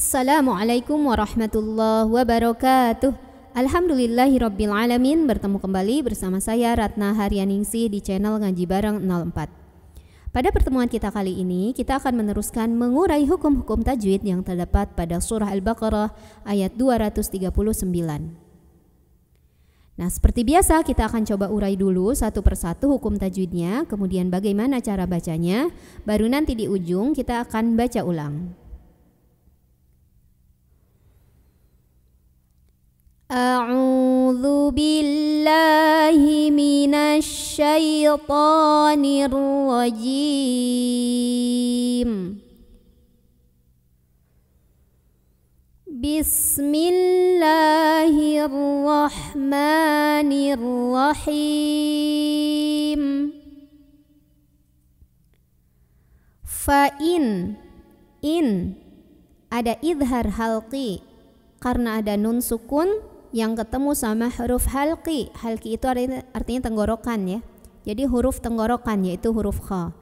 Assalamualaikum warahmatullahi wabarakatuh. Alhamdulillahi Rabbil Alamin Bertemu kembali bersama saya Ratna Haryaningsih di channel Ngaji Bareng 04 Pada pertemuan kita kali ini kita akan meneruskan mengurai hukum-hukum tajwid yang terdapat pada surah Al-Baqarah ayat 239 Nah seperti biasa kita akan coba urai dulu satu persatu hukum tajwidnya Kemudian bagaimana cara bacanya Baru nanti di ujung kita akan baca ulang أعوذ بالله من الشيطان الرجيم بسم الله الرحمن الرحيم ada idhar halqi karena ada nun sukun yang ketemu sama huruf halki, halki itu artinya, artinya tenggorokan ya. Jadi huruf tenggorokan yaitu huruf kha.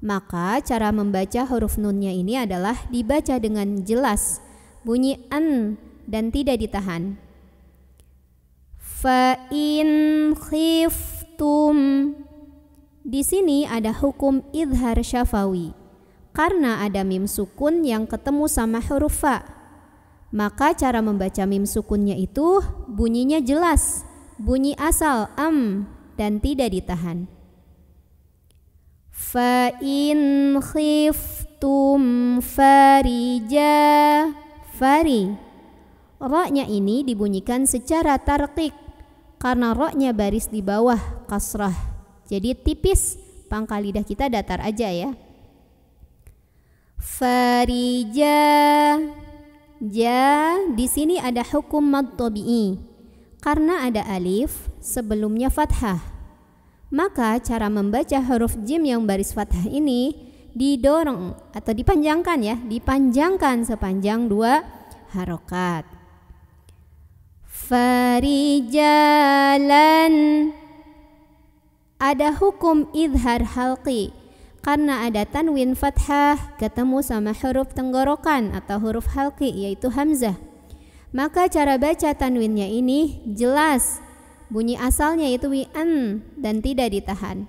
Maka cara membaca huruf nunnya ini adalah dibaca dengan jelas, bunyi an dan tidak ditahan. Fa'in khiftum Di sini ada hukum idhar syafawi Karena ada mim sukun yang ketemu sama huruf fa' Maka cara membaca mim sukunnya itu bunyinya jelas, bunyi asal am dan tidak ditahan. Fa'in khiftum farija fari. Roknya ini dibunyikan secara tarkik karena roknya baris di bawah kasrah. Jadi tipis, pangkal lidah kita datar aja ya. Farija Ja di sini ada hukum mad tabi'i. Karena ada alif sebelumnya fathah. Maka cara membaca huruf jim yang baris fathah ini didorong atau dipanjangkan ya, dipanjangkan sepanjang dua harokat. Farijalan ada hukum idhar halqi karena ada tanwin fathah ketemu sama huruf tenggorokan atau huruf halki yaitu hamzah. Maka cara baca tanwinnya ini jelas. Bunyi asalnya itu wi'an dan tidak ditahan.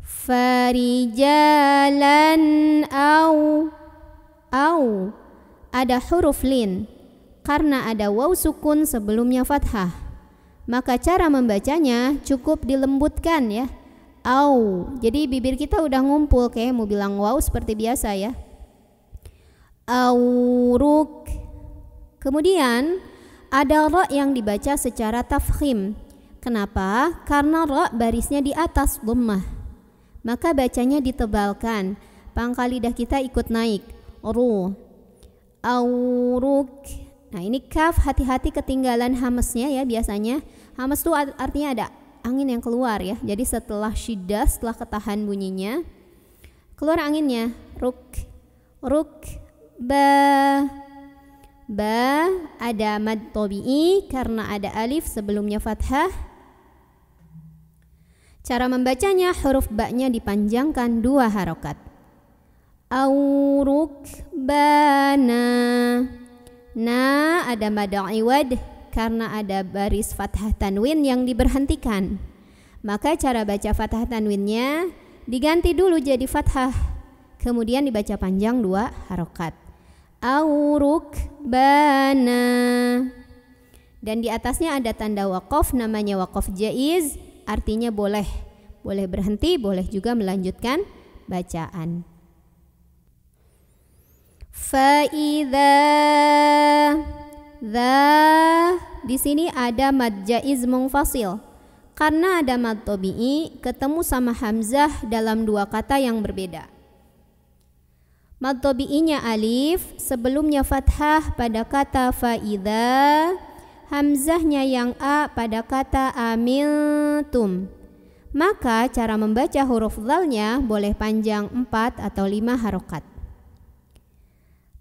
Farijalan au au ada huruf lin karena ada waw sukun sebelumnya fathah. Maka cara membacanya cukup dilembutkan ya au. Jadi bibir kita udah ngumpul kayak mau bilang wow seperti biasa ya. Auruk. Kemudian ada ro yang dibaca secara tafkhim. Kenapa? Karena ro barisnya di atas lemah. Maka bacanya ditebalkan. Pangkal lidah kita ikut naik. Ru. Auruk. Nah ini kaf hati-hati ketinggalan hamesnya ya biasanya. Hames tuh artinya ada angin yang keluar ya. Jadi setelah syida, setelah ketahan bunyinya, keluar anginnya. Ruk, ruk, ba, ba, ada mad tobi'i karena ada alif sebelumnya fathah. Cara membacanya huruf ba-nya dipanjangkan dua harokat. Auruk bana. Na ada mad iwad karena ada baris fathah tanwin yang diberhentikan. Maka cara baca fathah tanwinnya diganti dulu jadi fathah, kemudian dibaca panjang dua harokat. Auruk bana. Dan di atasnya ada tanda wakof namanya wakof jaiz artinya boleh. Boleh berhenti, boleh juga melanjutkan bacaan. Fa'idha zaa di sini ada mad jaiz mungfasil. Karena ada mad tobi'i ketemu sama hamzah dalam dua kata yang berbeda. Mad tobi'inya alif, sebelumnya fathah pada kata fa'idha, hamzahnya yang a pada kata amiltum. Maka cara membaca huruf dhalnya boleh panjang empat atau lima harokat.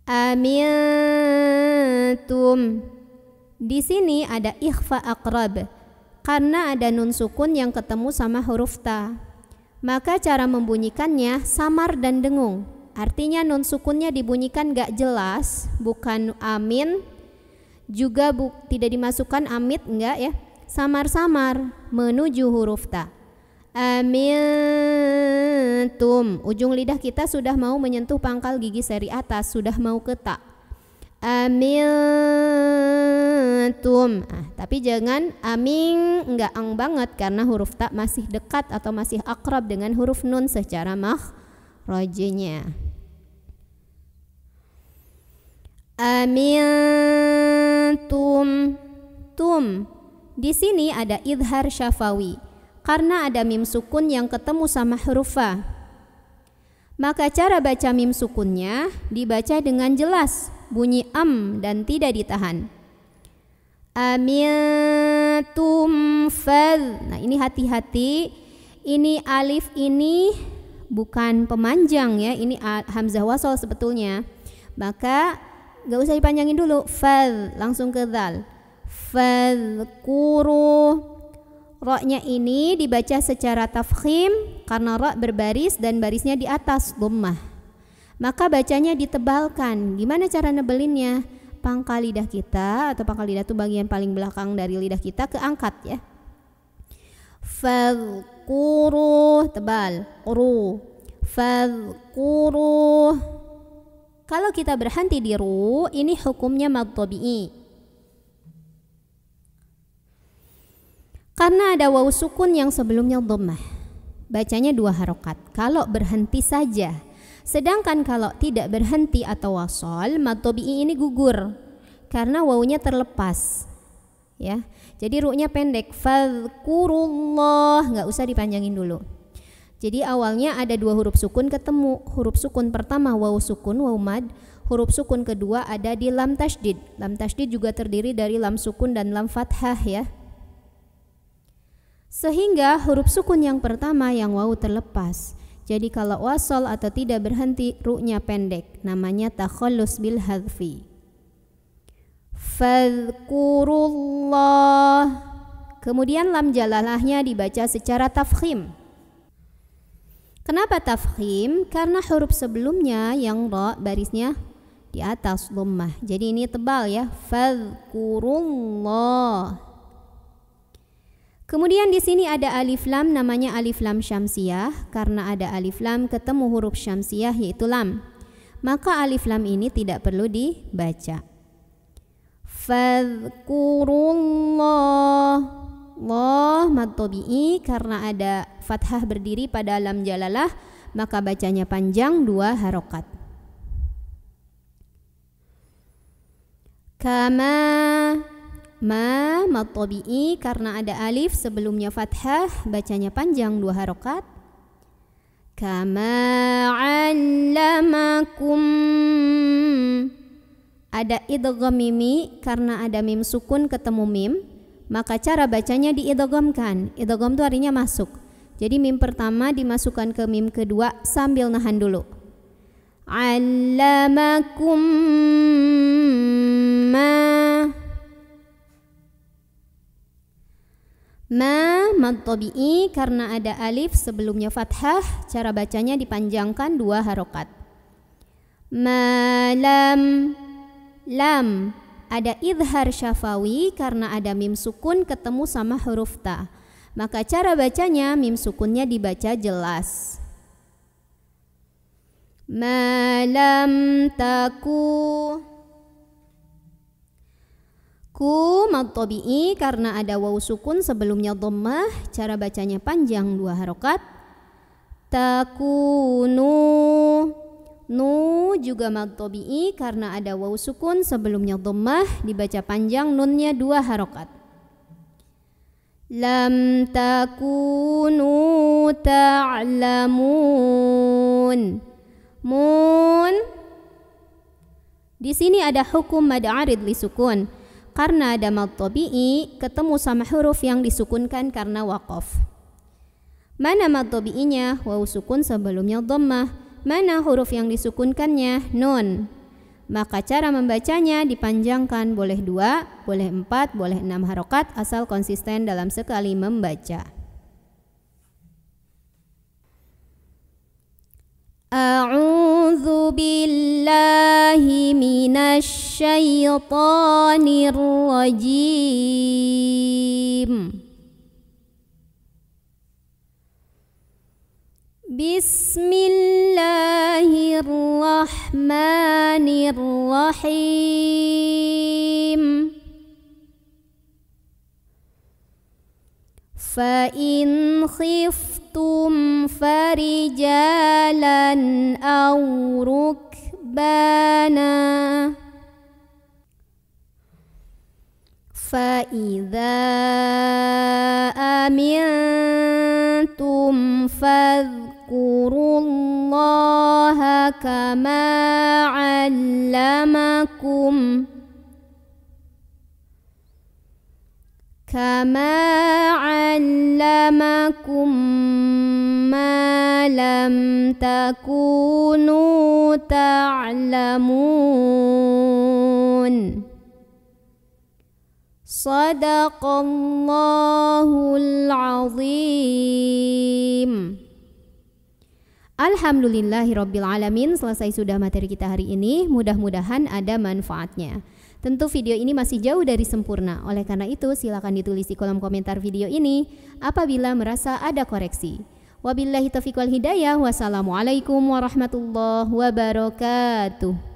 Amiltum di sini ada ikhfa akrab karena ada nun sukun yang ketemu sama huruf ta. Maka cara membunyikannya samar dan dengung. Artinya nun sukunnya dibunyikan gak jelas, bukan amin, juga bu tidak dimasukkan amit enggak ya. Samar-samar menuju huruf ta. Amintum. Ujung lidah kita sudah mau menyentuh pangkal gigi seri atas, sudah mau ketak Amin antum. Ah, tapi jangan aming enggak ang banget karena huruf tak masih dekat atau masih akrab dengan huruf nun secara rojinya Amintum tum. Di sini ada idhar syafawi karena ada mim sukun yang ketemu sama huruf fa. Maka cara baca mim sukunnya dibaca dengan jelas bunyi am dan tidak ditahan amintum fad nah ini hati-hati ini alif ini bukan pemanjang ya ini hamzah wasol sebetulnya maka nggak usah dipanjangin dulu fad langsung ke dal Fad kuru. Roknya ini dibaca secara tafkhim karena rok berbaris dan barisnya di atas dhammah. Maka bacanya ditebalkan. Gimana cara nebelinnya? pangkal lidah kita atau pangkal lidah itu bagian paling belakang dari lidah kita keangkat ya fadkuru tebal ru fadkuru kalau kita berhenti di ru ini hukumnya mad karena ada waw sukun yang sebelumnya dhammah bacanya dua harokat kalau berhenti saja Sedangkan kalau tidak berhenti atau wasol, matobi'i ini gugur karena wawunya terlepas. Ya. Jadi ru'nya pendek. Fadkurullah, nggak usah dipanjangin dulu. Jadi awalnya ada dua huruf sukun ketemu. Huruf sukun pertama waw sukun, waw mad. Huruf sukun kedua ada di lam tasdid. Lam tasdid juga terdiri dari lam sukun dan lam fathah ya. Sehingga huruf sukun yang pertama yang waw terlepas. Jadi kalau wasol atau tidak berhenti ru'nya pendek, namanya takhallus bil hadfi. Fadhkurullah. Kemudian lam jalalahnya dibaca secara tafkhim. Kenapa tafkhim? Karena huruf sebelumnya yang ro barisnya di atas lemah. Jadi ini tebal ya. Fadhkurullah. Kemudian di sini ada alif lam namanya alif lam syamsiah karena ada alif lam ketemu huruf syamsiah yaitu lam. Maka alif lam ini tidak perlu dibaca. Fadhkurullah Allah matobi'i karena ada fathah berdiri pada lam jalalah maka bacanya panjang dua harokat. Kama ma matobi'i karena ada alif sebelumnya fathah bacanya panjang dua harokat kama alamakum ada idgham karena ada mim sukun ketemu mim maka cara bacanya diidghamkan idgham itu artinya masuk jadi mim pertama dimasukkan ke mim kedua sambil nahan dulu alamakum ma Ma madtabi'i karena ada alif sebelumnya fathah, cara bacanya dipanjangkan dua harokat. Malam lam ada idhar syafawi karena ada mim sukun ketemu sama huruf ta. Maka cara bacanya mim sukunnya dibaca jelas. Malam taku Ku matobi'i karena ada waw sukun sebelumnya dhammah, cara bacanya panjang dua harokat. Takunu Nu juga matobi'i karena ada waw sukun sebelumnya dhammah dibaca panjang nunnya dua harokat. Lam takunu ta'lamun. Mun. Di sini ada hukum mad arid li sukun karena ada tobi'i ketemu sama huruf yang disukunkan karena wakof. Mana mad tobi'inya? Waw sukun sebelumnya dhammah. Mana huruf yang disukunkannya? Nun. Maka cara membacanya dipanjangkan boleh dua, boleh empat, boleh enam harokat asal konsisten dalam sekali membaca. أعوذ بالله من الشيطان الرجيم بسم الله الرحمن الرحيم فإن خفت شئتم فرجالا أو ركبانا فإذا أمنتم فاذكروا الله كما علمكم كما علمكم ما لم تكونوا تعلمون صدق الله العظيم Alhamdulillahirobbilalamin selesai sudah materi kita hari ini mudah-mudahan ada manfaatnya Tentu video ini masih jauh dari sempurna, oleh karena itu silakan ditulis di kolom komentar video ini apabila merasa ada koreksi. Wabillahi taufiq wal hidayah. Wassalamualaikum warahmatullahi wabarakatuh.